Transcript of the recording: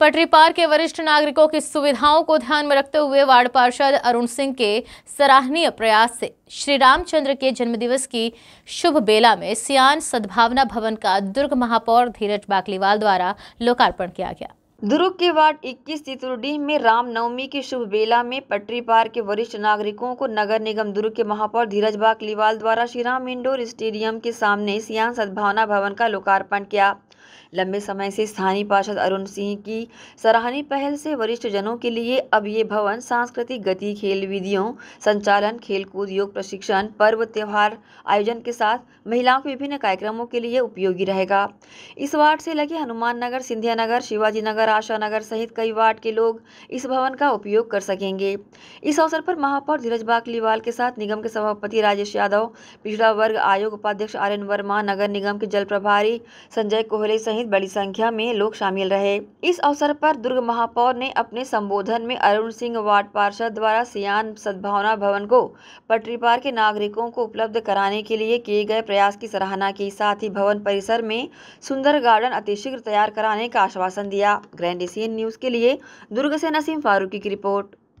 पटरी पार के वरिष्ठ नागरिकों की सुविधाओं को ध्यान में रखते हुए वार्ड पार्षद अरुण सिंह के सराहनीय प्रयास से श्री रामचंद्र के जन्मदिवस की शुभ बेला में सियान सद्भावना भवन का दुर्ग महापौर धीरज बाकलीवाल द्वारा लोकार्पण किया गया दुर्ग के वार्ड 21 तितुरडीह में रामनवमी की शुभ बेला में पटरी पार के वरिष्ठ नागरिकों को नगर निगम दुर्ग के महापौर धीरज बाकलीवाल द्वारा श्री राम इंडोर स्टेडियम के सामने सियान सद्भावना भवन का लोकार्पण किया लंबे समय से स्थानीय पार्षद अरुण सिंह की सराहनीय पहल से वरिष्ठ जनों के लिए अब ये भवन सांस्कृतिक गति खेल विधियों संचालन खेलकूद योग प्रशिक्षण पर्व त्यौहार आयोजन के साथ महिलाओं के विभिन्न कार्यक्रमों के लिए उपयोगी रहेगा इस वार्ड से लगे हनुमान नगर सिंधिया नगर शिवाजी नगर आशा नगर सहित कई वार्ड के लोग इस भवन का उपयोग कर सकेंगे इस अवसर पर महापौर धीरज बागलीवाल के साथ निगम के सभापति राजेश यादव पिछड़ा वर्ग आयोग उपाध्यक्ष आर वर्मा नगर निगम के जल प्रभारी संजय कोहले सहित बड़ी संख्या में लोग शामिल रहे इस अवसर पर दुर्ग महापौर ने अपने संबोधन में अरुण सिंह वार्ड पार्षद द्वारा सियान सद्भावना भवन को पटरी पार के नागरिकों को उपलब्ध कराने के लिए किए गए प्रयास की सराहना की साथ ही भवन परिसर में सुंदर गार्डन अतिशीघ्र तैयार कराने का आश्वासन दिया ग्रैंड एशियन न्यूज के लिए दुर्ग से नसीम फारूकी की रिपोर्ट